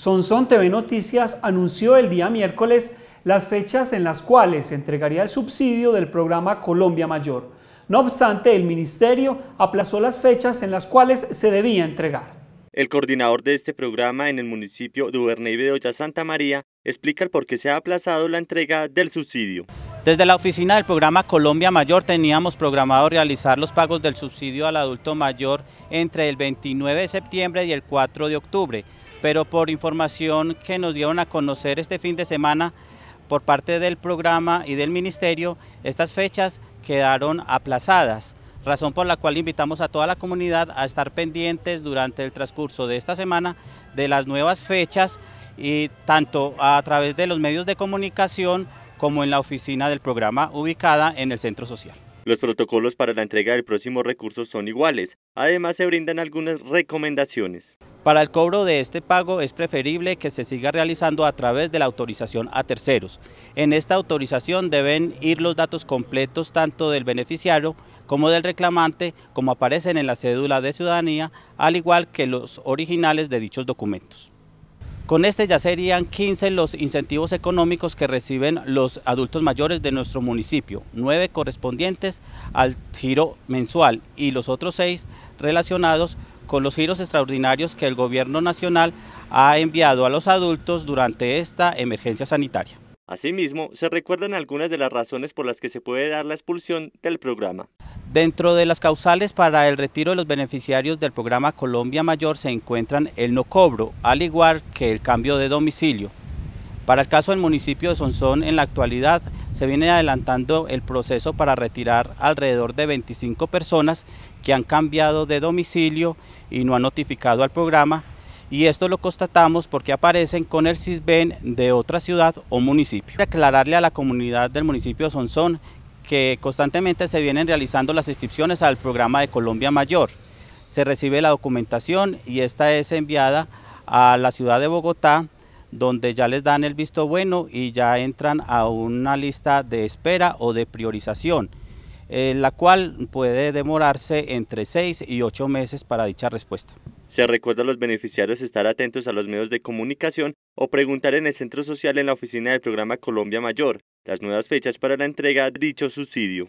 Sonson TV Noticias anunció el día miércoles las fechas en las cuales se entregaría el subsidio del programa Colombia Mayor. No obstante, el ministerio aplazó las fechas en las cuales se debía entregar. El coordinador de este programa en el municipio de de Bedoya Santa María explica el por qué se ha aplazado la entrega del subsidio. Desde la oficina del programa Colombia Mayor teníamos programado realizar los pagos del subsidio al adulto mayor entre el 29 de septiembre y el 4 de octubre pero por información que nos dieron a conocer este fin de semana por parte del programa y del ministerio, estas fechas quedaron aplazadas, razón por la cual invitamos a toda la comunidad a estar pendientes durante el transcurso de esta semana de las nuevas fechas y tanto a través de los medios de comunicación como en la oficina del programa ubicada en el centro social. Los protocolos para la entrega del próximo recurso son iguales, además se brindan algunas recomendaciones. Para el cobro de este pago es preferible que se siga realizando a través de la autorización a terceros. En esta autorización deben ir los datos completos tanto del beneficiario como del reclamante, como aparecen en la cédula de ciudadanía, al igual que los originales de dichos documentos. Con este ya serían 15 los incentivos económicos que reciben los adultos mayores de nuestro municipio, 9 correspondientes al giro mensual y los otros 6 relacionados con los giros extraordinarios que el gobierno nacional ha enviado a los adultos durante esta emergencia sanitaria. Asimismo, se recuerdan algunas de las razones por las que se puede dar la expulsión del programa. Dentro de las causales para el retiro de los beneficiarios del programa Colombia Mayor se encuentran el no cobro, al igual que el cambio de domicilio. Para el caso del municipio de Sonsón, en la actualidad se viene adelantando el proceso para retirar alrededor de 25 personas que han cambiado de domicilio y no han notificado al programa, y esto lo constatamos porque aparecen con el CISBEN de otra ciudad o municipio. Aclararle a la comunidad del municipio de Sonsón que constantemente se vienen realizando las inscripciones al programa de Colombia Mayor. Se recibe la documentación y esta es enviada a la ciudad de Bogotá, donde ya les dan el visto bueno y ya entran a una lista de espera o de priorización, eh, la cual puede demorarse entre seis y 8 meses para dicha respuesta. Se recuerda a los beneficiarios estar atentos a los medios de comunicación o preguntar en el centro social en la oficina del programa Colombia Mayor, las nuevas fechas para la entrega de dicho subsidio.